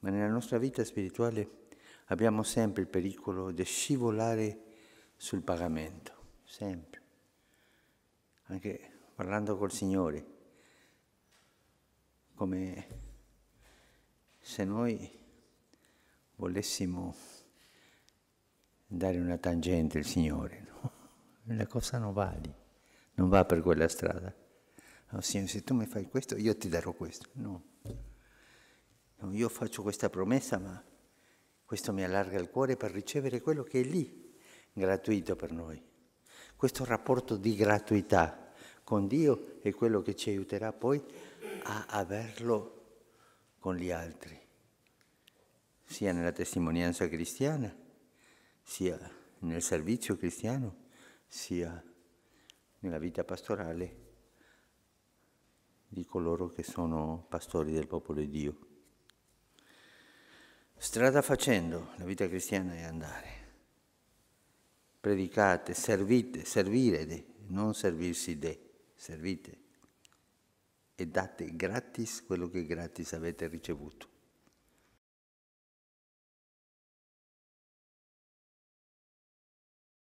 ma nella nostra vita spirituale abbiamo sempre il pericolo di scivolare sul pagamento, sempre. Anche parlando col Signore, come se noi volessimo dare una tangente al Signore, no? la cosa non va lì, non va per quella strada. No, Signore, se tu mi fai questo, io ti darò questo. No io faccio questa promessa, ma questo mi allarga il cuore per ricevere quello che è lì, gratuito per noi. Questo rapporto di gratuità con Dio è quello che ci aiuterà poi a averlo con gli altri, sia nella testimonianza cristiana, sia nel servizio cristiano, sia nella vita pastorale di coloro che sono pastori del popolo di Dio. Strada facendo, la vita cristiana è andare. Predicate, servite, servire de, non servirsi de, servite. E date gratis quello che gratis avete ricevuto.